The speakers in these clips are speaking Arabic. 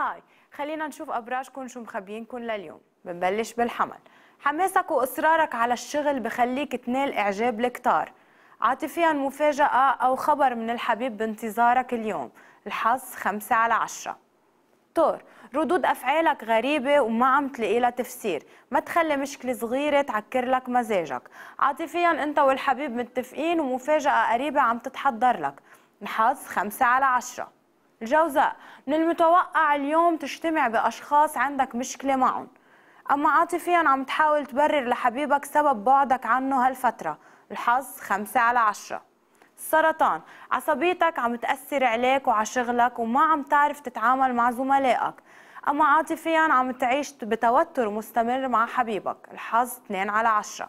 هاي خلينا نشوف أبراجكم شو مخبيينكم لليوم بنبلش بالحمل حماسك وإصرارك على الشغل بخليك تنال إعجاب الكتار عاطفيا مفاجأة أو خبر من الحبيب بانتظارك اليوم الحظ خمسة على عشرة طور ردود أفعالك غريبة وما عم تلاقي لها تفسير ما تخلي مشكلة صغيرة تعكر لك مزاجك عاطفيا أنت والحبيب متفقين ومفاجأة قريبة عم تتحضر لك الحظ خمسة على عشرة الجوزاء من المتوقع اليوم تجتمع بأشخاص عندك مشكلة معهم أما عاطفيا عم تحاول تبرر لحبيبك سبب بعدك عنه هالفترة الحظ خمسة على عشرة السرطان عصبيتك عم تأثر عليك وعلى شغلك وما عم تعرف تتعامل مع زملائك أما عاطفيا عم تعيش بتوتر مستمر مع حبيبك الحظ 2 على 10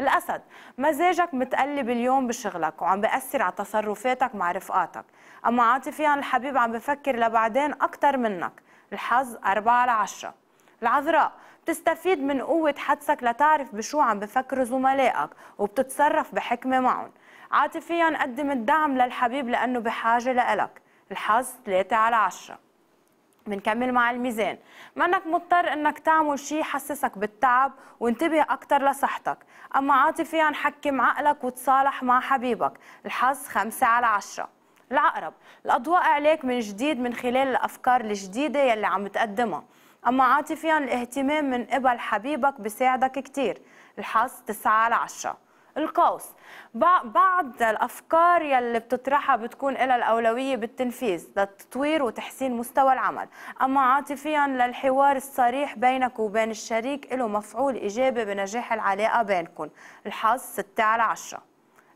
الأسد مزاجك متقلب اليوم بشغلك وعم بيأثر على تصرفاتك مع رفقاتك أما عاطفيا الحبيب عم بفكر لبعدين أكثر منك الحظ 4 على 10 العذراء بتستفيد من قوة حدسك لتعرف بشو عم بفكروا زملائك وبتتصرف بحكمة معهم عاطفيا قدم الدعم للحبيب لأنه بحاجة لإلك الحظ 3 على 10 بنكمل مع الميزان منك مضطر انك تعمل شيء يحسسك بالتعب وانتبه اكثر لصحتك اما عاطفيا حكم عقلك وتصالح مع حبيبك الحظ خمسة على عشرة العقرب الاضواء عليك من جديد من خلال الافكار الجديده يلي عم تقدمها اما عاطفيا الاهتمام من قبل حبيبك بيساعدك كثير الحظ 9 على 10 القوس بعض الافكار يلي بتطرحها بتكون لها الاولويه بالتنفيذ للتطوير وتحسين مستوى العمل اما عاطفيا للحوار الصريح بينك وبين الشريك له مفعول ايجابي بنجاح العلاقه بينكم الحظ 6 على 10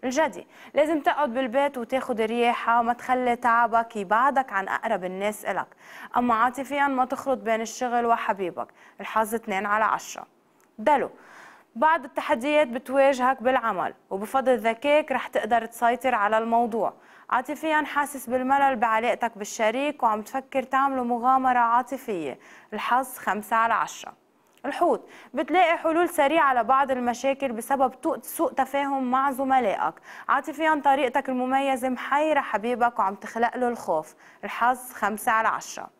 الجدي لازم تقعد بالبيت وتاخد رياحة ما تخلي تعبك يبعدك عن أقرب الناس إلك أما عاطفيا ما تخلط بين الشغل وحبيبك الحظ 2 على 10 دلو بعض التحديات بتواجهك بالعمل وبفضل ذكائك رح تقدر تسيطر على الموضوع عاطفيا حاسس بالملل بعلاقتك بالشريك وعم تفكر تعملوا مغامرة عاطفية الحظ خمسة على عشرة الحوت بتلاقي حلول سريعة لبعض المشاكل بسبب سوء تفاهم مع زملائك عاطفيا طريقتك المميزة محيرة حبيبك وعم تخلق له الخوف الحظ خمسة على عشرة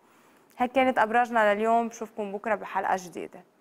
هيك كانت أبراجنا لليوم بشوفكم بكرة بحلقة جديدة